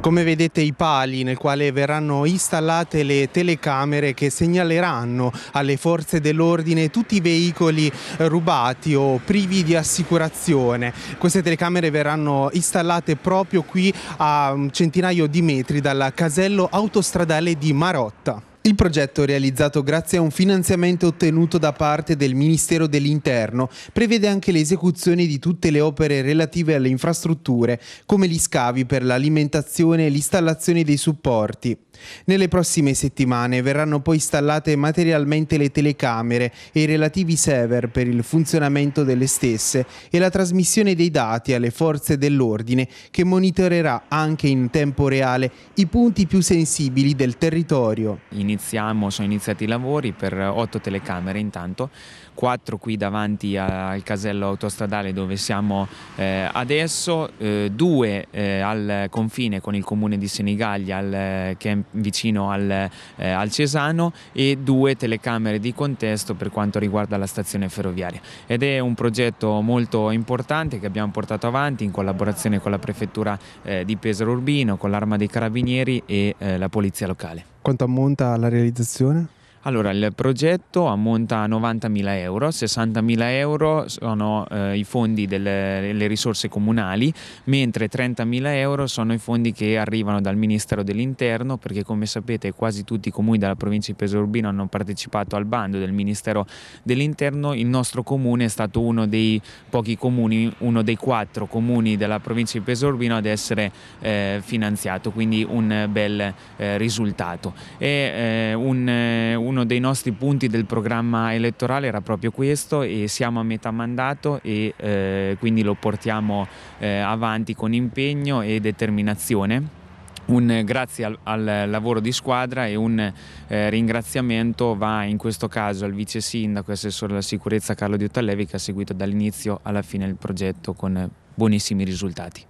Come vedete i pali nel quale verranno installate le telecamere che segnaleranno alle forze dell'ordine tutti i veicoli rubati o privi di assicurazione. Queste telecamere verranno installate proprio qui a un centinaio di metri dal casello autostradale di Marotta. Il progetto, realizzato grazie a un finanziamento ottenuto da parte del Ministero dell'Interno, prevede anche l'esecuzione di tutte le opere relative alle infrastrutture, come gli scavi per l'alimentazione e l'installazione dei supporti. Nelle prossime settimane verranno poi installate materialmente le telecamere e i relativi server per il funzionamento delle stesse e la trasmissione dei dati alle forze dell'ordine che monitorerà anche in tempo reale i punti più sensibili del territorio. In iniziamo, sono iniziati i lavori per otto telecamere intanto, quattro qui davanti al casello autostradale dove siamo eh, adesso, eh, due eh, al confine con il comune di Senigallia al, che è vicino al, eh, al, Cesano e due telecamere di contesto per quanto riguarda la stazione ferroviaria. Ed è un progetto molto importante che abbiamo portato avanti in collaborazione con la prefettura eh, di Pesaro Urbino, con l'Arma dei Carabinieri e eh, la Polizia Locale. Quanto ammonta la realizzazione? Allora, il progetto ammonta a 90.000 euro, 60.000 euro sono eh, i fondi delle, risorse comunali, mentre 30.000 euro sono i fondi che arrivano dal Ministero dell'Interno, perché come sapete quasi tutti i comuni della provincia di Pesorbino hanno partecipato al bando del Ministero dell'Interno, il nostro comune è stato uno dei pochi comuni, uno dei quattro comuni della provincia di Pesorbino ad essere eh, finanziato, quindi un bel eh, risultato. E, eh, un, un eh, uno dei nostri punti del programma elettorale era proprio questo e siamo a metà mandato e eh, quindi lo portiamo eh, avanti con impegno e determinazione. Un grazie al, al, lavoro di squadra e un eh, ringraziamento va in questo caso al vice sindaco e assessore della sicurezza Carlo Di Diotallevi che ha seguito dall'inizio alla fine il progetto con buonissimi risultati.